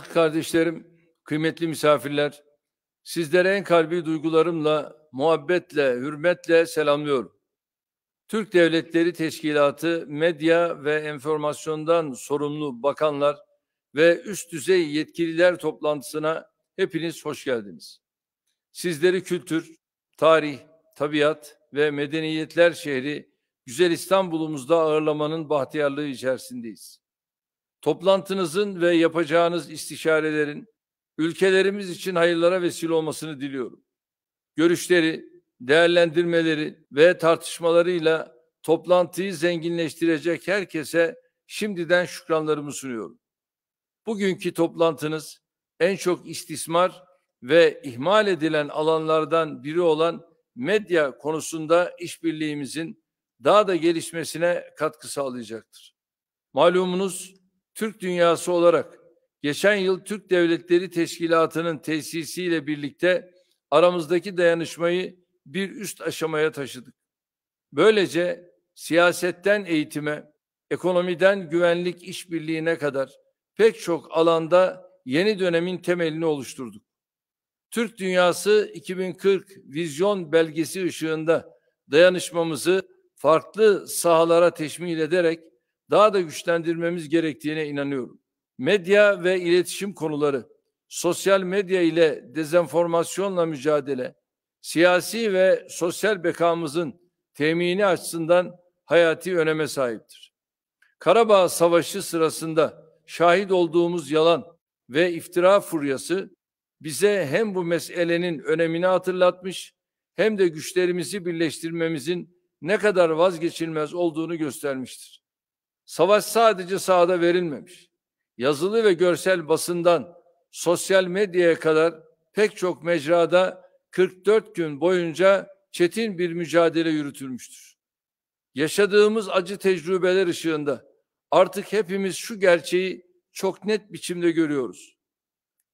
Aziz kardeşlerim, kıymetli misafirler, sizlere en kalbi duygularımla, muhabbetle, hürmetle selamlıyorum. Türk Devletleri Teşkilatı medya ve enformasyondan sorumlu bakanlar ve üst düzey yetkililer toplantısına hepiniz hoş geldiniz. Sizleri kültür, tarih, tabiat ve medeniyetler şehri güzel İstanbul'umuzda ağırlamanın bahtiyarlığı içerisindeyiz. Toplantınızın ve yapacağınız istişarelerin ülkelerimiz için hayırlara vesile olmasını diliyorum. Görüşleri, değerlendirmeleri ve tartışmalarıyla toplantıyı zenginleştirecek herkese şimdiden şükranlarımı sunuyorum. Bugünkü toplantınız en çok istismar ve ihmal edilen alanlardan biri olan medya konusunda işbirliğimizin daha da gelişmesine katkı sağlayacaktır. Malumunuz Türk dünyası olarak geçen yıl Türk Devletleri Teşkilatı'nın tesisiyle birlikte aramızdaki dayanışmayı bir üst aşamaya taşıdık. Böylece siyasetten eğitime, ekonomiden güvenlik işbirliğine kadar pek çok alanda yeni dönemin temelini oluşturduk. Türk Dünyası 2040 vizyon belgesi ışığında dayanışmamızı farklı sahalara teşmil ederek daha da güçlendirmemiz gerektiğine inanıyorum. Medya ve iletişim konuları, sosyal medya ile dezenformasyonla mücadele, siyasi ve sosyal bekamızın temini açısından hayati öneme sahiptir. Karabağ Savaşı sırasında şahit olduğumuz yalan ve iftira furyası bize hem bu meselenin önemini hatırlatmış hem de güçlerimizi birleştirmemizin ne kadar vazgeçilmez olduğunu göstermiştir. Savaş sadece sahada verilmemiş. Yazılı ve görsel basından sosyal medyaya kadar pek çok mecrada 44 gün boyunca çetin bir mücadele yürütülmüştür. Yaşadığımız acı tecrübeler ışığında artık hepimiz şu gerçeği çok net biçimde görüyoruz.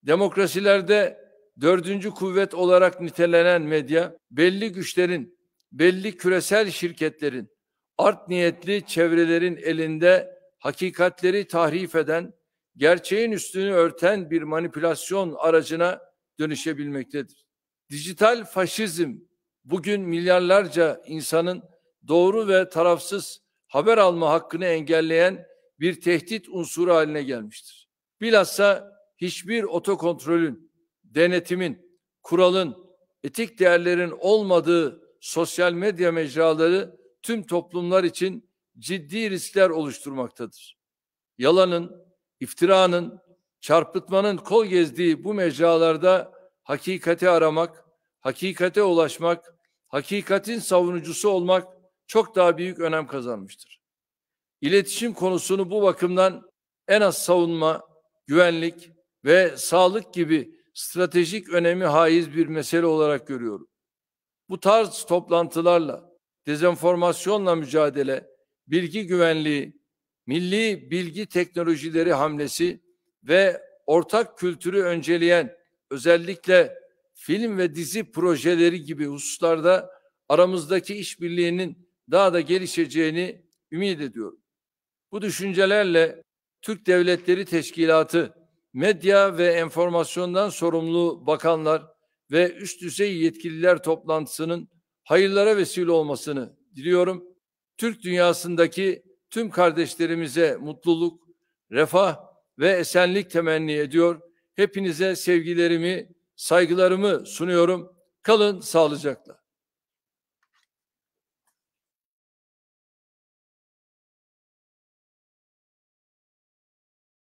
Demokrasilerde dördüncü kuvvet olarak nitelenen medya belli güçlerin, belli küresel şirketlerin art niyetli çevrelerin elinde hakikatleri tahrif eden, gerçeğin üstünü örten bir manipülasyon aracına dönüşebilmektedir. Dijital faşizm bugün milyarlarca insanın doğru ve tarafsız haber alma hakkını engelleyen bir tehdit unsuru haline gelmiştir. Bilhassa hiçbir otokontrolün, denetimin, kuralın, etik değerlerin olmadığı sosyal medya mecraları tüm toplumlar için ciddi riskler oluşturmaktadır. Yalanın, iftiranın, çarpıtmanın kol gezdiği bu mecralarda hakikati aramak, hakikate ulaşmak, hakikatin savunucusu olmak çok daha büyük önem kazanmıştır. İletişim konusunu bu bakımdan en az savunma, güvenlik ve sağlık gibi stratejik önemi haiz bir mesele olarak görüyorum. Bu tarz toplantılarla dezenformasyonla mücadele, bilgi güvenliği, milli bilgi teknolojileri hamlesi ve ortak kültürü önceleyen özellikle film ve dizi projeleri gibi hususlarda aramızdaki işbirliğinin daha da gelişeceğini ümit ediyorum. Bu düşüncelerle Türk Devletleri Teşkilatı, medya ve enformasyondan sorumlu bakanlar ve üst düzey yetkililer toplantısının hayırlara vesile olmasını diliyorum. Türk dünyasındaki tüm kardeşlerimize mutluluk, refah ve esenlik temenni ediyor. Hepinize sevgilerimi, saygılarımı sunuyorum. Kalın sağlıcakla.